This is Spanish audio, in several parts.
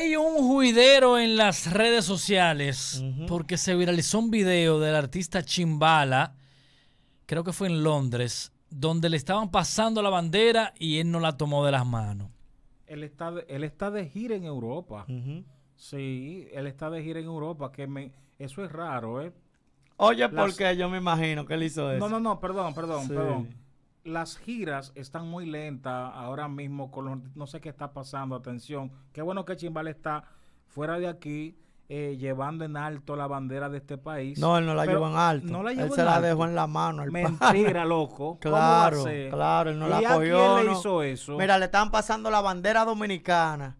Hay un juidero en las redes sociales porque se viralizó un video del artista Chimbala, creo que fue en Londres, donde le estaban pasando la bandera y él no la tomó de las manos. Él está de, él está de gira en Europa. Sí, él está de gira en Europa, que me, eso es raro, ¿eh? Oye, porque yo me imagino que él hizo eso. No, no, no, perdón, perdón, perdón las giras están muy lentas ahora mismo con no sé qué está pasando, atención. Qué bueno que Chimbal está fuera de aquí. Eh, llevando en alto la bandera de este país. No, él no la llevó en alto. No la él se la dejó en la mano. Mentira, loco. claro, claro, él no la cogió. ¿Quién le hizo eso? Mira, le están pasando la bandera dominicana.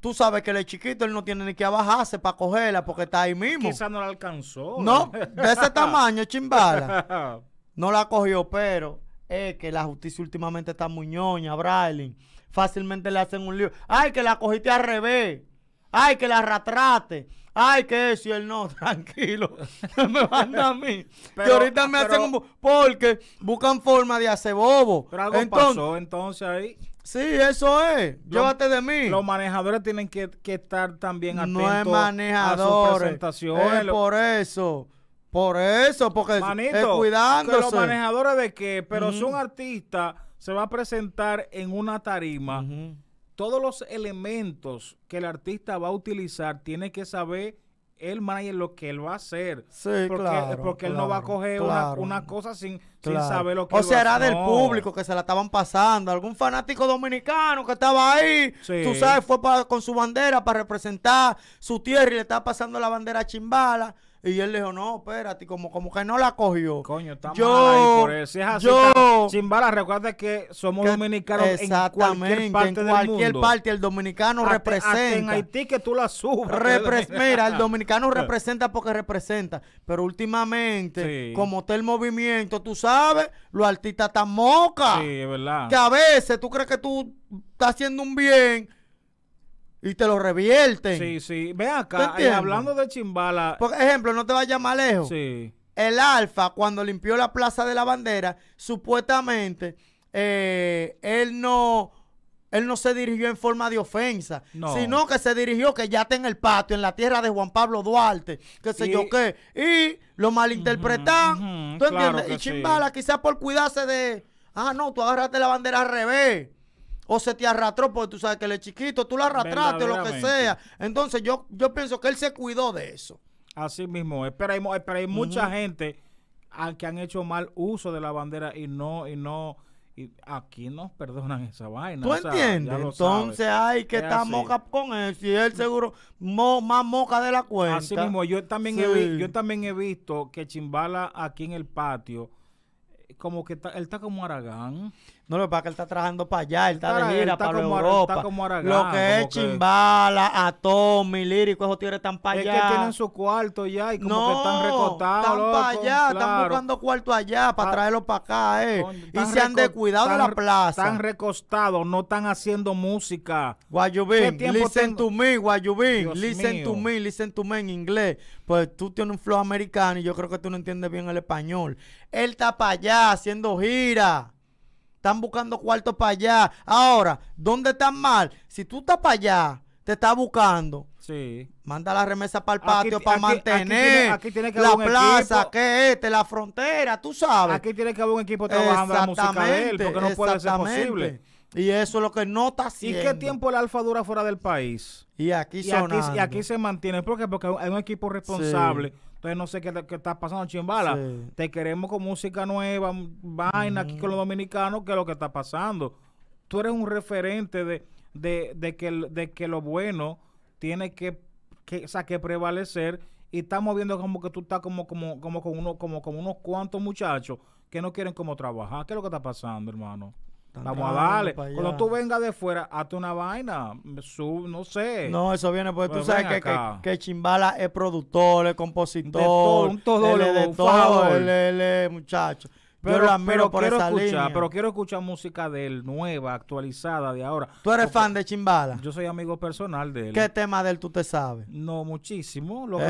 Tú sabes que el chiquito él no tiene ni que bajarse para cogerla porque está ahí mismo. Quizás no la alcanzó. No, de ese tamaño, chimbala. No la cogió, pero eh, que la justicia últimamente está muñoña, Braylin. Fácilmente le hacen un lío. Ay, que la cogiste al revés. Ay, que la arrastraste. Ay, que eso y él no, tranquilo. me van a mí. Y ahorita me hacen un. Porque buscan forma de hacer bobo. Pero algo entonces, pasó entonces ahí. Sí, eso es. Llévate de mí. Los manejadores tienen que, estar también atentos no es a sus presentaciones. Es por eso. Por eso, porque Manito, es cuidándose. los manejadores de qué, pero es si un artista se va a presentar en una tarima, todos los elementos que el artista va a utilizar tiene que saber el manager lo que él va a hacer. Sí, porque, claro, eh, porque él no va a coger una, cosa sin, saber lo que O será del público que se la estaban pasando. Algún fanático dominicano que estaba ahí, tú sabes, fue con su bandera para representar su tierra y le estaba pasando la bandera a chimbala. Y él le dijo, no, espérate, como, como que no la cogió. Coño, estamos yo, ahí por eso. Es así, yo, sin balas, recuerda que somos dominicanos exactamente, en cualquier parte cualquier parte el dominicano representa. en Haití que tú la subas. mira, el dominicano representa porque representa. Pero últimamente, como está el movimiento, tú sabes, los artistas están moca. Sí, es verdad. Que a veces tú crees que tú estás haciendo un bien y te lo revierten. Sí, sí. Ve acá, hablando de chimbala. Por ejemplo, no te vayas más lejos. Sí. El Alfa, cuando limpió la Plaza de la Bandera, supuestamente eh, él no. Él no se dirigió en forma de ofensa, sino que se dirigió que ya está en el patio, en la tierra de Juan Pablo Duarte, que sé yo qué. Y lo malinterpretan. ¿Tú entiendes? Y Chimbala, quizás por cuidarse de. Ah, no, tú agarraste la bandera al revés o se te arrastró porque tú sabes que él es chiquito, tú la arrastraste o lo que sea. Entonces yo, yo pienso que él se cuidó de eso. Así mismo, espera hay mucha gente que han hecho mal uso de la bandera y no, y no, y aquí nos perdonan esa vaina. ¿Tú entiendes? Entonces hay que estar moca con él, si él seguro mo, más moca de la cuenta. Así mismo, yo también, yo también he visto que Chimbala aquí en el patio como que él está como Aragán. No, lo que pasa que él está trabajando para allá, él está, de gira para como Europa. Aragán, lo que es Chimbala, Atomi, Lírico, esos tigres están para allá. Es que tienen su cuarto ya y como que están recostados Están para allá, están buscando cuarto allá para ah, traerlo para acá, eh. y se han descuidado de la plaza. Están recostados, no están haciendo música. Guayubín, listen to me, Guayubín, listen to me, listen to me en inglés. Pues tú tienes un flow americano y yo creo que tú no entiendes bien el español. Él está para allá haciendo gira. Están buscando cuartos para allá. Ahora, ¿dónde están mal? Si tú estás para allá, te estás buscando. Sí. Manda la remesa para el patio para mantener tiene, que la plaza, que es este, la frontera, tú sabes. Aquí tiene que haber un equipo trabajando la música de él, porque no puede ser posible. Y eso es lo que no está haciendo. ¿Y qué tiempo el Alfa dura fuera del país? Y aquí, y y aquí se mantiene. ¿Por qué? Porque hay un equipo responsable. Entonces no sé qué, está pasando, chimbala. Te queremos con música nueva, vaina aquí con los dominicanos, ¿qué es lo que está pasando. Tú eres un referente de, de, de, que, de que lo bueno tiene que, que, prevalecer y estamos viendo como que tú estás como como como con uno como como unos cuantos muchachos que no quieren como trabajar. ¿Qué es lo que está pasando, hermano? Vamos a darle. Cuando tú vengas de fuera, hazte una vaina. no sé. No, eso viene porque pues tú sabes que, Chimbala es productor, es compositor. De todo, de, todo, le muchacho. Pero, yo lo admiro por quiero esa escuchar, Pero quiero escuchar música de él, nueva, actualizada, de ahora. ¿Tú eres fan de Chimbala? Yo soy amigo personal de él. ¿Qué tema de él tú te sabes? No, muchísimo. Lo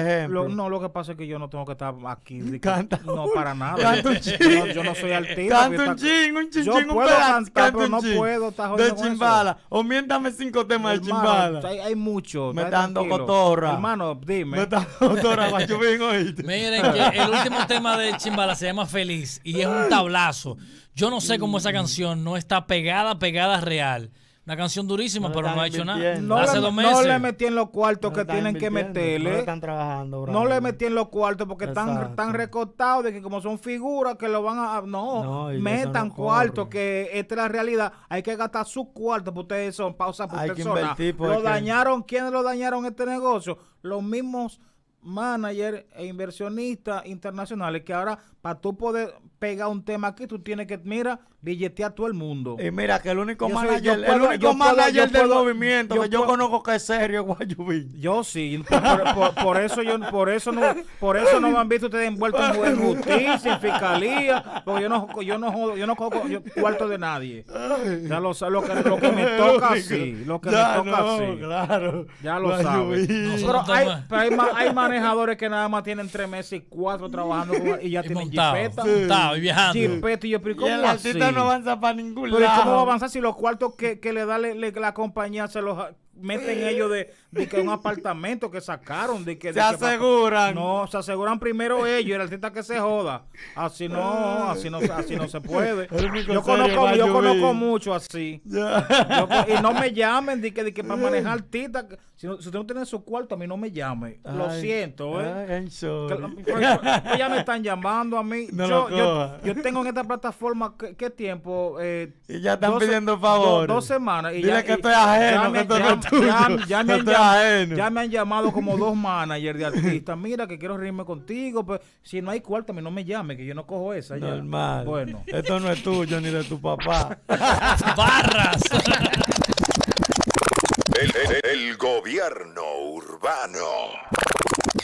no, lo que pasa es que yo no tengo que estar aquí. Canta, no, para nada. Canta un ching. Yo, no soy artista. Canta un ching, un ching, yo un puedo pero no puedo puedo estar De Chimbala. O miéntame cinco temas de Chimbala. Hay, hay muchos. Me está dando cotorra. Hermano, dime. Me está dando cotorra, Yo vengo oírte. Miren que el último tema de Chimbala se llama Feliz y es tablazo. Yo no sé cómo esa canción no está pegada, pegada real. Una canción durísima, pero no ha hecho nada. No, Hace le, meses. no le metí en los cuartos que tienen que meterle. No le están trabajando, No le metí en los cuartos porque están, están recortados de que como son figuras que lo van a... No, metan cuartos, que esta es la realidad. Hay que gastar sus cuartos porque ustedes son pausas. por Lo dañaron, ¿quiénes lo dañaron este negocio? Los mismos managers e inversionistas internacionales que ahora para tú poder pegar un tema aquí, tú tienes que, mira, billetear a todo el mundo. Y eh, mira, que el único yo manager, el único del movimiento yo que yo conozco que es serio es Yo sí, por, eso yo, por eso no, por eso no me han visto ustedes envueltos en justicia, en fiscalía, porque yo no, yo no, yo no cojo yo, cuarto de nadie. Ya lo, lo, que, lo que me toca sí, lo que me toca sí. Claro. Ya lo sabes. hay, hay, manejadores que nada más tienen tres meses y cuatro trabajando y ya tienen jefeta estaba viajando. Chipeto, y yo, pero ¿cómo y el así? no avanza para ningún Pero lado. ¿cómo avanza si los cuartos que, que le da la compañía se los meten ellos de, que un apartamento que sacaron, de que... se aseguran. no, se aseguran primero ellos, el artista que se joda. Así no, así no, así no se puede. Yo conozco, yo conozco mucho así. y no me llamen de que, de que para manejar tita si, no, usted no tiene su cuarto, a mí no me llame. lo siento, ¿eh? ya me están llamando a mí. yo, yo, tengo en esta plataforma, ¿qué, tiempo? Eh, ya están pidiendo favor. Dos, semanas. Y Dile que estoy ajeno, ya, me han llamado, como dos managers de artistas. Mira, que quiero reírme contigo. Pero pues, si no hay cuarto, no me llame, que yo no cojo esa. Esto no es tuyo ni de tu papá. ¡Barras! el gobierno urbano.